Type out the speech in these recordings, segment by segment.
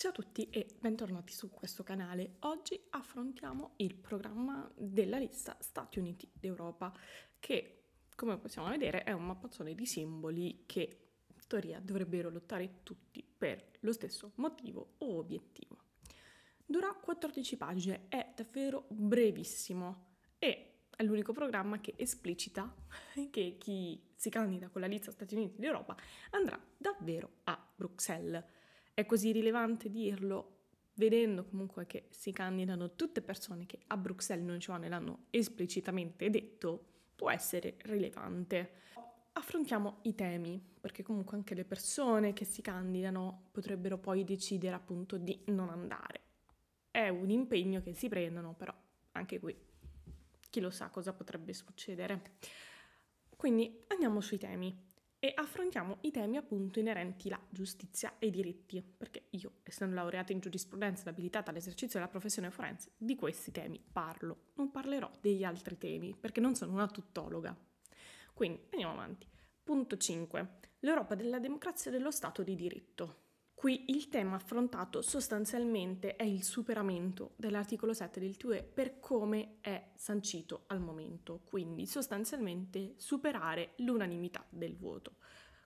Ciao a tutti e bentornati su questo canale. Oggi affrontiamo il programma della lista Stati Uniti d'Europa che, come possiamo vedere, è un mappazzone di simboli che in teoria dovrebbero lottare tutti per lo stesso motivo o obiettivo. Dura 14 pagine, è davvero brevissimo e è l'unico programma che esplicita che chi si candida con la lista Stati Uniti d'Europa andrà davvero a Bruxelles è così rilevante dirlo vedendo comunque che si candidano tutte persone che a Bruxelles non ci vanno e l'hanno esplicitamente detto, può essere rilevante. Affrontiamo i temi, perché comunque anche le persone che si candidano potrebbero poi decidere appunto di non andare. È un impegno che si prendono, però anche qui chi lo sa cosa potrebbe succedere. Quindi andiamo sui temi e affrontiamo i temi appunto inerenti la giustizia e i diritti, perché io, essendo laureata in giurisprudenza ed abilitata all'esercizio della professione forense, di questi temi parlo. Non parlerò degli altri temi, perché non sono una tuttologa. Quindi andiamo avanti. Punto 5. L'Europa della democrazia e dello Stato di diritto. Qui il tema affrontato sostanzialmente è il superamento dell'articolo 7 del TUE per come è sancito al momento, quindi sostanzialmente superare l'unanimità del voto.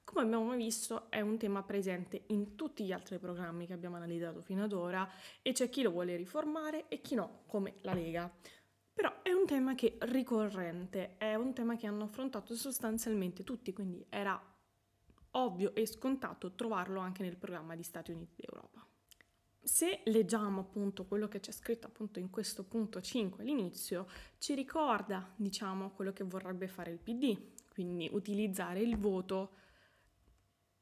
Come abbiamo visto è un tema presente in tutti gli altri programmi che abbiamo analizzato fino ad ora e c'è chi lo vuole riformare e chi no, come la Lega. Però è un tema che è ricorrente, è un tema che hanno affrontato sostanzialmente tutti, quindi era ovvio e scontato trovarlo anche nel programma di Stati Uniti d'Europa. Se leggiamo appunto quello che c'è scritto appunto in questo punto 5 all'inizio, ci ricorda, diciamo, quello che vorrebbe fare il PD, quindi utilizzare il voto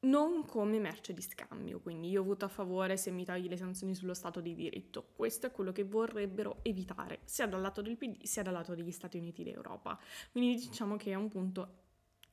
non come merce di scambio, quindi io voto a favore se mi tagli le sanzioni sullo Stato di diritto. Questo è quello che vorrebbero evitare, sia dal lato del PD sia dal lato degli Stati Uniti d'Europa. Quindi diciamo che è un punto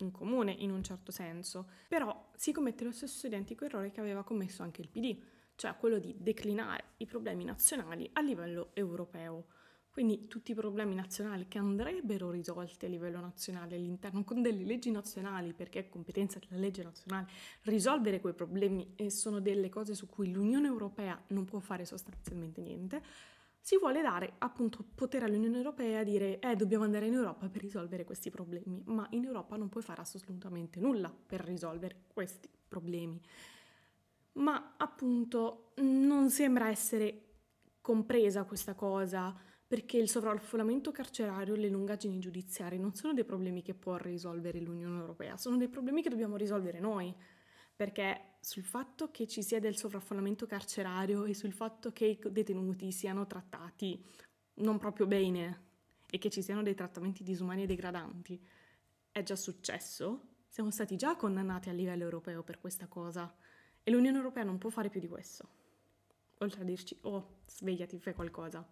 in comune in un certo senso, però si commette lo stesso identico errore che aveva commesso anche il PD, cioè quello di declinare i problemi nazionali a livello europeo. Quindi tutti i problemi nazionali che andrebbero risolti a livello nazionale all'interno con delle leggi nazionali, perché è competenza della legge nazionale risolvere quei problemi e sono delle cose su cui l'Unione Europea non può fare sostanzialmente niente, si vuole dare appunto potere all'Unione Europea a dire eh dobbiamo andare in Europa per risolvere questi problemi, ma in Europa non puoi fare assolutamente nulla per risolvere questi problemi. Ma appunto non sembra essere compresa questa cosa perché il sovraffollamento carcerario e le lungaggini giudiziarie non sono dei problemi che può risolvere l'Unione Europea, sono dei problemi che dobbiamo risolvere noi perché sul fatto che ci sia del sovraffollamento carcerario e sul fatto che i detenuti siano trattati non proprio bene e che ci siano dei trattamenti disumani e degradanti, è già successo, siamo stati già condannati a livello europeo per questa cosa e l'Unione Europea non può fare più di questo, oltre a dirci oh svegliati, fai qualcosa.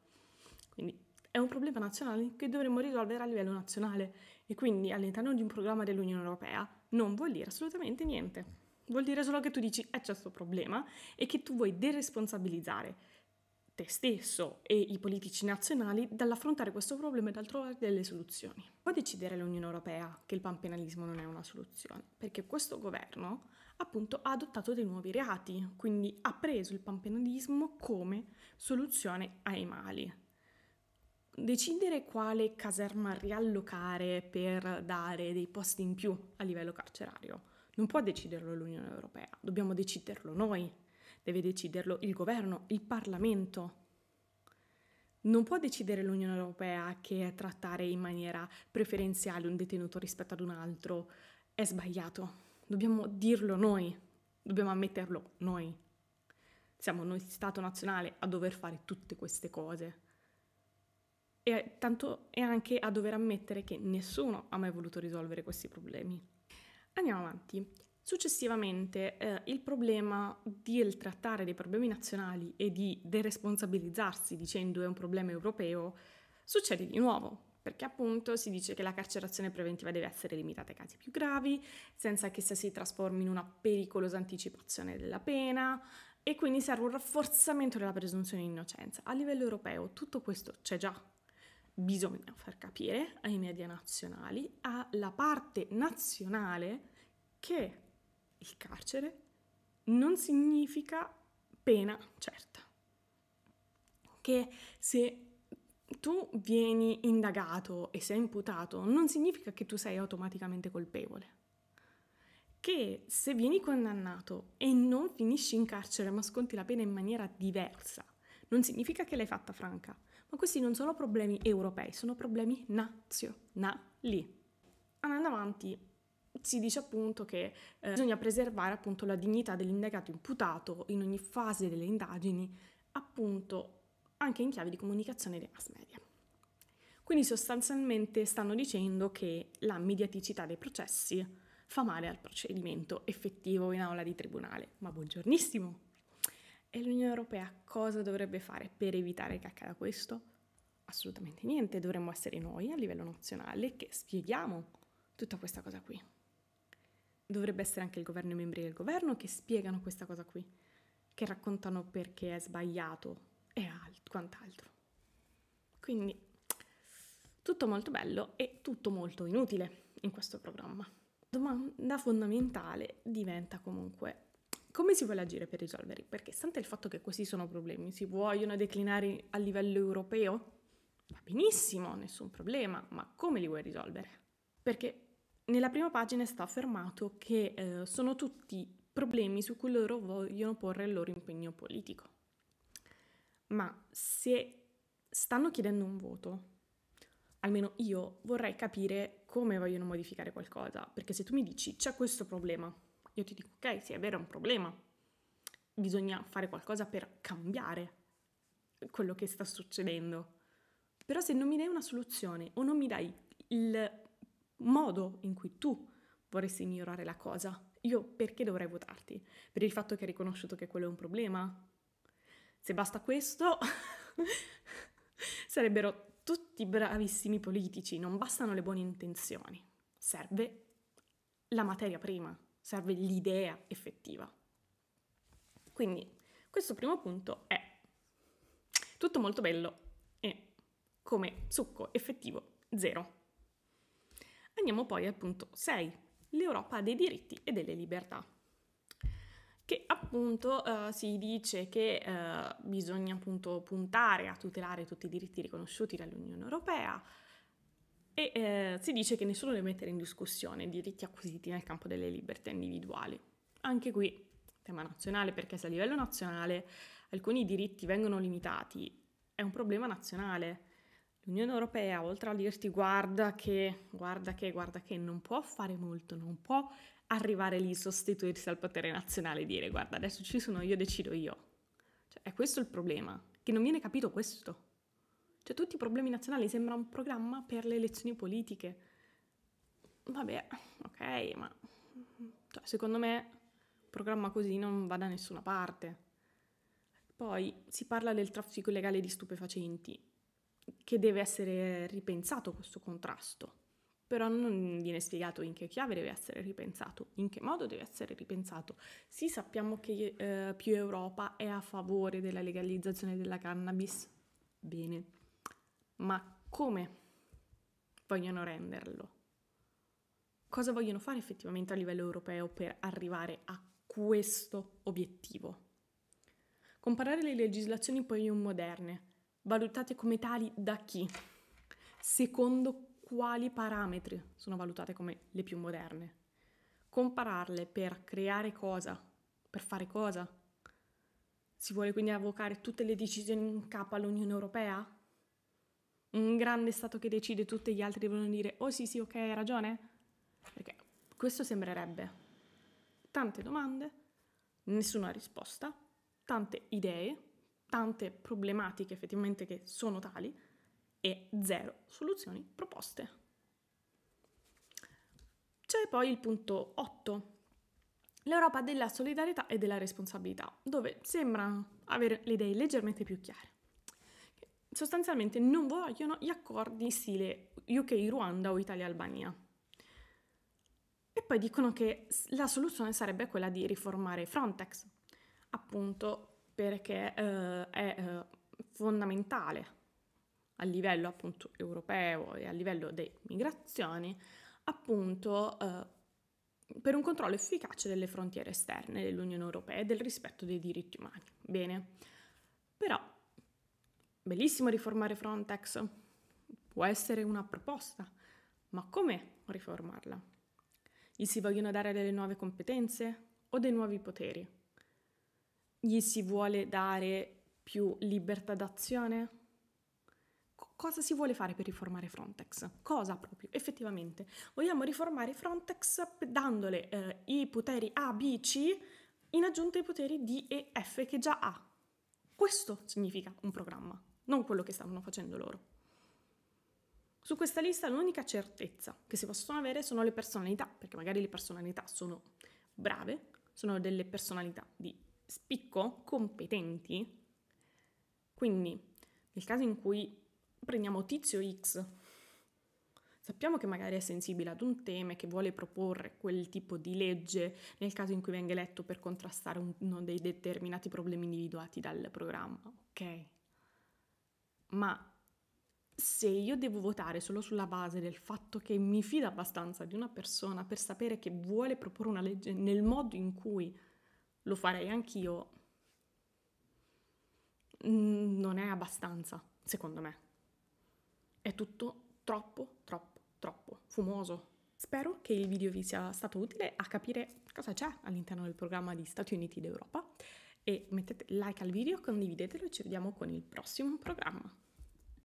Quindi è un problema nazionale che dovremmo risolvere a livello nazionale e quindi all'interno di un programma dell'Unione Europea non vuol dire assolutamente niente. Vuol dire solo che tu dici eh, c'è questo problema e che tu vuoi deresponsabilizzare te stesso e i politici nazionali dall'affrontare questo problema e dal trovare delle soluzioni. Può decidere l'Unione Europea che il panpenalismo non è una soluzione, perché questo governo appunto ha adottato dei nuovi reati, quindi ha preso il panpenalismo come soluzione ai mali. Decidere quale caserma riallocare per dare dei posti in più a livello carcerario non può deciderlo l'Unione Europea, dobbiamo deciderlo noi, deve deciderlo il governo, il Parlamento. Non può decidere l'Unione Europea che trattare in maniera preferenziale un detenuto rispetto ad un altro è sbagliato. Dobbiamo dirlo noi, dobbiamo ammetterlo noi. Siamo noi Stato nazionale a dover fare tutte queste cose. E tanto è anche a dover ammettere che nessuno ha mai voluto risolvere questi problemi. Andiamo avanti. Successivamente eh, il problema del trattare dei problemi nazionali e di deresponsabilizzarsi dicendo è un problema europeo succede di nuovo, perché appunto si dice che la carcerazione preventiva deve essere limitata ai casi più gravi, senza che essa si trasformi in una pericolosa anticipazione della pena e quindi serve un rafforzamento della presunzione di innocenza. A livello europeo tutto questo c'è già, bisogna far capire ai media nazionali, alla parte nazionale, che il carcere non significa pena certa. Che se tu vieni indagato e sei imputato, non significa che tu sei automaticamente colpevole. Che se vieni condannato e non finisci in carcere ma sconti la pena in maniera diversa, non significa che l'hai fatta franca, ma questi non sono problemi europei, sono problemi nazionali. Andando avanti, si dice appunto che eh, bisogna preservare appunto la dignità dell'indagato imputato in ogni fase delle indagini, appunto anche in chiave di comunicazione dei mass media. Quindi sostanzialmente stanno dicendo che la mediaticità dei processi fa male al procedimento effettivo in aula di tribunale. Ma buongiornissimo! E l'Unione Europea cosa dovrebbe fare per evitare che accada questo? Assolutamente niente, dovremmo essere noi a livello nazionale che spieghiamo tutta questa cosa qui. Dovrebbe essere anche il governo e i membri del governo che spiegano questa cosa qui, che raccontano perché è sbagliato e alt- quant'altro. Quindi tutto molto bello e tutto molto inutile in questo programma. Domanda fondamentale diventa comunque come si vuole agire per risolverli? Perché stante il fatto che questi sono problemi, si vogliono declinare a livello europeo? Va benissimo, nessun problema, ma come li vuoi risolvere? Perché nella prima pagina sta affermato che eh, sono tutti problemi su cui loro vogliono porre il loro impegno politico. Ma se stanno chiedendo un voto, almeno io vorrei capire come vogliono modificare qualcosa, perché se tu mi dici c'è questo problema, io ti dico ok, sì è vero, è un problema, bisogna fare qualcosa per cambiare quello che sta succedendo. Però se non mi dai una soluzione o non mi dai il modo in cui tu vorresti migliorare la cosa, io perché dovrei votarti? Per il fatto che hai riconosciuto che quello è un problema? Se basta questo, sarebbero tutti bravissimi politici, non bastano le buone intenzioni, serve la materia prima serve l'idea effettiva. Quindi questo primo punto è tutto molto bello e come succo effettivo zero. Andiamo poi al punto 6, l'Europa dei diritti e delle libertà, che appunto eh, si dice che eh, bisogna appunto puntare a tutelare tutti i diritti riconosciuti dall'Unione Europea, e eh, si dice che nessuno deve mettere in discussione i diritti acquisiti nel campo delle libertà individuali. Anche qui tema nazionale perché se a livello nazionale alcuni diritti vengono limitati è un problema nazionale. L'Unione Europea, oltre a dirti guarda che, guarda che, guarda che, non può fare molto, non può arrivare lì, sostituirsi al potere nazionale e dire guarda adesso ci sono io, decido io. Cioè, è questo il problema, che non viene capito questo. Cioè tutti i problemi nazionali sembra un programma per le elezioni politiche. Vabbè, ok, ma cioè, secondo me un programma così non va da nessuna parte. Poi si parla del traffico illegale di stupefacenti, che deve essere ripensato questo contrasto però non viene spiegato in che chiave deve essere ripensato, in che modo deve essere ripensato. Sì, sappiamo che eh, più Europa è a favore della legalizzazione della cannabis, bene, ma come vogliono renderlo? Cosa vogliono fare effettivamente a livello europeo per arrivare a questo obiettivo? Comparare le legislazioni poi moderne, valutate come tali da chi? Secondo quali parametri sono valutate come le più moderne? Compararle per creare cosa? Per fare cosa? Si vuole quindi avvocare tutte le decisioni in capo all'Unione Europea? un grande Stato che decide tutti gli altri devono dire oh sì sì ok hai ragione? Perché questo sembrerebbe tante domande, nessuna risposta, tante idee, tante problematiche effettivamente che sono tali e zero soluzioni proposte. C'è poi il punto 8, l'Europa della solidarietà e della responsabilità, dove sembra avere le idee leggermente più chiare sostanzialmente non vogliono gli accordi in stile UK-Ruanda o Italia-Albania. E poi dicono che la soluzione sarebbe quella di riformare Frontex, appunto perché eh, è eh, fondamentale a livello appunto europeo e a livello delle migrazioni, appunto eh, per un controllo efficace delle frontiere esterne dell'Unione Europea e del rispetto dei diritti umani. Bene, però bellissimo riformare Frontex, può essere una proposta, ma come riformarla? Gli si vogliono dare delle nuove competenze o dei nuovi poteri? Gli si vuole dare più libertà d'azione? cosa si vuole fare per riformare Frontex? Cosa proprio? Effettivamente, vogliamo riformare Frontex dandole eh, i poteri A, B, C in aggiunta ai poteri D e F che già ha. Questo significa un programma non quello che stavano facendo loro. Su questa lista l'unica certezza che si possono avere sono le personalità, perché magari le personalità sono brave, sono delle personalità di spicco, competenti. Quindi, nel caso in cui prendiamo tizio X, sappiamo che magari è sensibile ad un tema e che vuole proporre quel tipo di legge nel caso in cui venga eletto per contrastare uno dei determinati problemi individuati dal programma, ok? ma se io devo votare solo sulla base del fatto che mi fido abbastanza di una persona per sapere che vuole proporre una legge nel modo in cui lo farei anch'io, non è abbastanza, secondo me. È tutto troppo, troppo, troppo fumoso. Spero che il video vi sia stato utile a capire cosa c'è all'interno del programma di Stati Uniti d'Europa e mettete like al video, condividetelo e ci vediamo con il prossimo programma.